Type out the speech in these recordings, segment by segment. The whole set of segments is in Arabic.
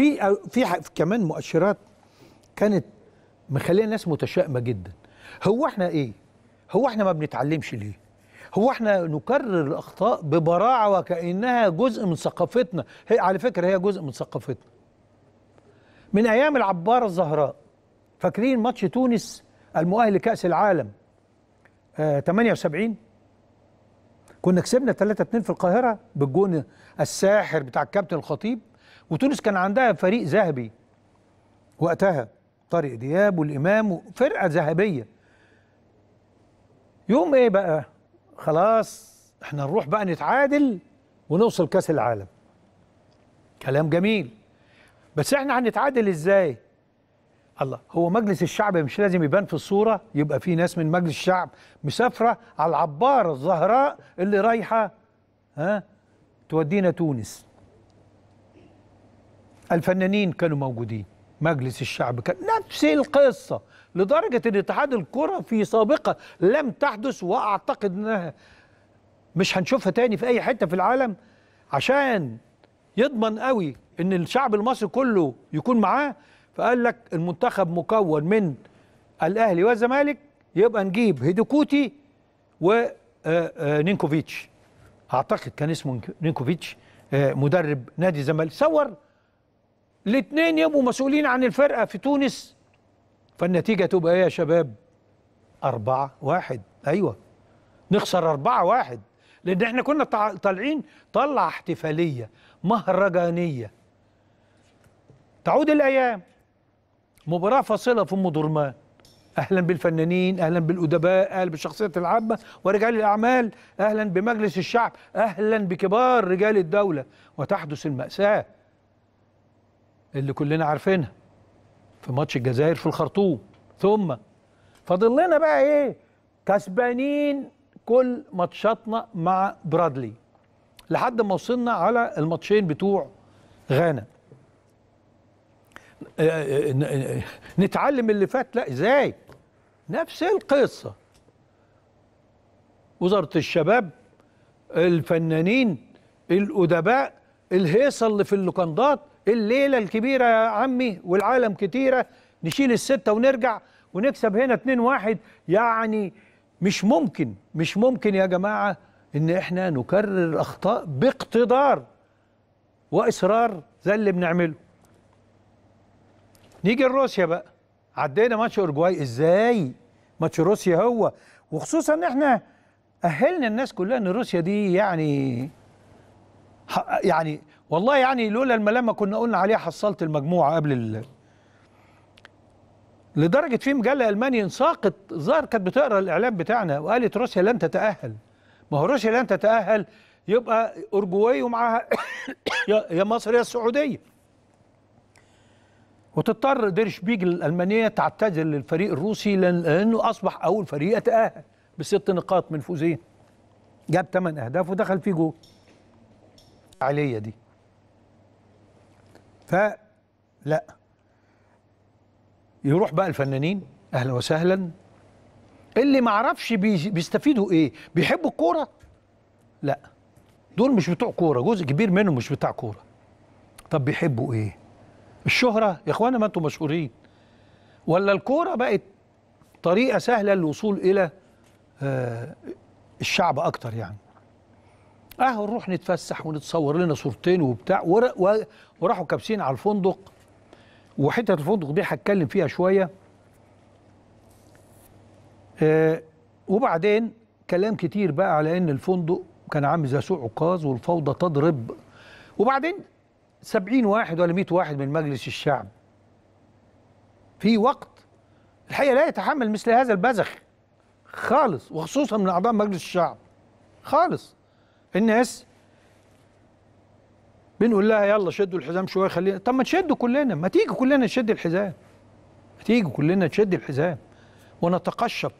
في في كمان مؤشرات كانت مخليه الناس متشائمه جدا هو احنا ايه هو احنا ما بنتعلمش ليه هو احنا نكرر الاخطاء ببراعه وكانها جزء من ثقافتنا هي على فكره هي جزء من ثقافتنا من ايام العباره الزهراء فاكرين ماتش تونس المؤهل لكاس العالم آه 78 كنا كسبنا 3 2 في القاهره بالجون الساحر بتاع الكابتن الخطيب وتونس كان عندها فريق ذهبي وقتها طارق دياب والامام فرقه ذهبيه يوم ايه بقى خلاص احنا نروح بقى نتعادل ونوصل كاس العالم كلام جميل بس احنا هنتعادل ازاي الله هو مجلس الشعب مش لازم يبان في الصوره يبقى في ناس من مجلس الشعب مسافره على العباره الزهراء اللي رايحه ها تودينا تونس الفنانين كانوا موجودين مجلس الشعب كان نفس القصة لدرجة أن اتحاد الكرة في سابقة لم تحدث وأعتقد أنها مش هنشوفها تاني في أي حتة في العالم عشان يضمن قوي أن الشعب المصري كله يكون معاه فقال لك المنتخب مكون من الأهلي والزمالك يبقى نجيب هيدوكوتي ونينكوفيتش آه، آه، أعتقد كان اسمه نينكوفيتش آه، مدرب نادي الزمالك صور الاثنين يبقوا مسؤولين عن الفرقه في تونس فالنتيجه تبقى ايه يا شباب؟ أربعة واحد أيوة نخسر أربعة واحد لأن احنا كنا طالعين طلع احتفالية مهرجانية تعود الأيام مباراة فاصلة في أم درمان أهلا بالفنانين أهلا بالأدباء أهلا بالشخصيات العامة ورجال الأعمال أهلا بمجلس الشعب أهلا بكبار رجال الدولة وتحدث المأساة اللي كلنا عارفينها في ماتش الجزائر في الخرطوم ثم فاضل لنا بقى ايه كسبانين كل ماتشاتنا مع برادلي لحد ما وصلنا على الماتشين بتوع غانا آه، آه، آه، نتعلم اللي فات لا ازاي نفس القصه وزاره الشباب الفنانين الادباء الهيصه اللي في اللوكندات الليله الكبيره يا عمي والعالم كتيره نشيل السته ونرجع ونكسب هنا 2 1 يعني مش ممكن مش ممكن يا جماعه ان احنا نكرر اخطاء باقتدار واصرار زي اللي بنعمله نيجي لروسيا بقى عدينا ماتش اورجواي ازاي ماتش روسيا هو وخصوصا ان احنا اهلنا الناس كلها ان روسيا دي يعني يعني والله يعني لولا الملامه كنا قلنا عليها حصلت المجموعه قبل ال... لدرجه في مجله ألمانية انساقت ظهر كانت بتقرا الاعلام بتاعنا وقالت روسيا لن تتاهل ما هو روسيا لن تتاهل يبقى اورجواي ومعاها يا مصر يا السعوديه وتضطر ديرشبيج الالمانيه تعتذر للفريق الروسي لانه اصبح اول فريق يتاهل بست نقاط من فوزين جاب ثمان اهداف ودخل فيه جول الفعاليه دي فلا يروح بقى الفنانين اهلا وسهلا اللي ما بيستفيدوا ايه بيحبوا الكوره لا دول مش بتوع كوره جزء كبير منهم مش بتاع كوره طب بيحبوا ايه الشهره يا اخوانا ما انتم مشهورين ولا الكوره بقت طريقه سهله للوصول الى آه، الشعب اكتر يعني اهو نروح نتفسح ونتصور لنا صورتين وبتاع وراحوا كابسين على الفندق وحته الفندق دي هتكلم فيها شويه آه وبعدين كلام كتير بقى على ان الفندق كان عامل زي سوق عكاظ والفوضى تضرب وبعدين 70 واحد ولا 100 واحد من مجلس الشعب في وقت الحقيقه لا يتحمل مثل هذا البذخ خالص وخصوصا من اعضاء مجلس الشعب خالص الناس بنقول لها يلا شدوا الحزام شويه خلينا طب ما تشدوا كلنا ما تيجي كلنا نشد الحزام ما تيجي كلنا نشد الحزام ونتقشف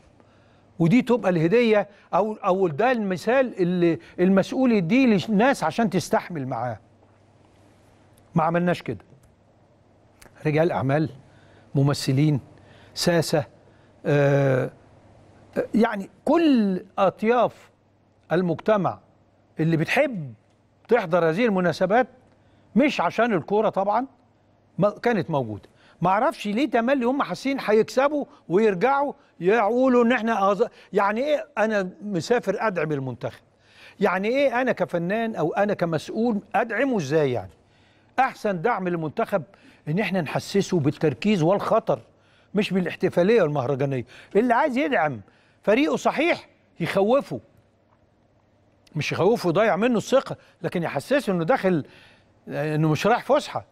ودي تبقى الهديه او او ده المثال اللي المسؤول يديه للناس عشان تستحمل معاه ما عملناش كده رجال اعمال ممثلين ساسه آه, آه، يعني كل اطياف المجتمع اللي بتحب تحضر هذه المناسبات مش عشان الكوره طبعا كانت موجوده ما اعرفش ليه تملي هم حاسين هيكسبوا ويرجعوا يقولوا ان احنا أز... يعني ايه انا مسافر ادعم المنتخب يعني ايه انا كفنان او انا كمسؤول ادعمه ازاي يعني احسن دعم للمنتخب ان احنا نحسسه بالتركيز والخطر مش بالاحتفاليه والمهرجانيه اللي عايز يدعم فريقه صحيح يخوفه مش يخوفه ويضيع منه الثقه لكن يحسسه انه داخل انه مش رايح فسحه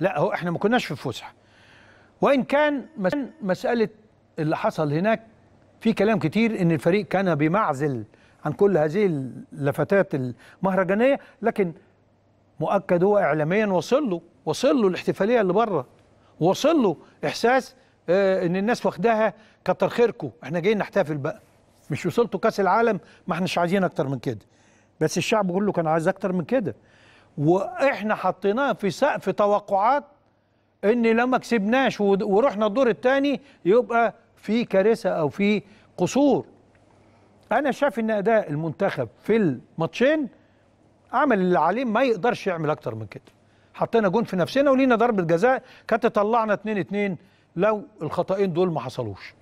لا هو احنا ما كناش في فسحه وان كان مساله اللي حصل هناك في كلام كتير ان الفريق كان بمعزل عن كل هذه اللفتات المهرجانيه لكن مؤكد هو اعلاميا وصل له وصل له الاحتفاليه اللي بره وصل له احساس آه، ان الناس واخداها كتر خيركم احنا جايين نحتفل بقى مش وصلتوا كاس العالم ما احناش عايزين اكتر من كده بس الشعب كله كان عايز اكتر من كده واحنا حطيناه في سقف توقعات ان لو ما كسبناش ورحنا الدور الثاني يبقى في كارثه او في قصور انا شايف ان اداء المنتخب في الماتشين عمل اللي عليه ما يقدرش يعمل اكتر من كده حطينا جون في نفسنا ولينا ضربه جزاء كانت تطلعنا 2 2 لو الخطأين دول ما حصلوش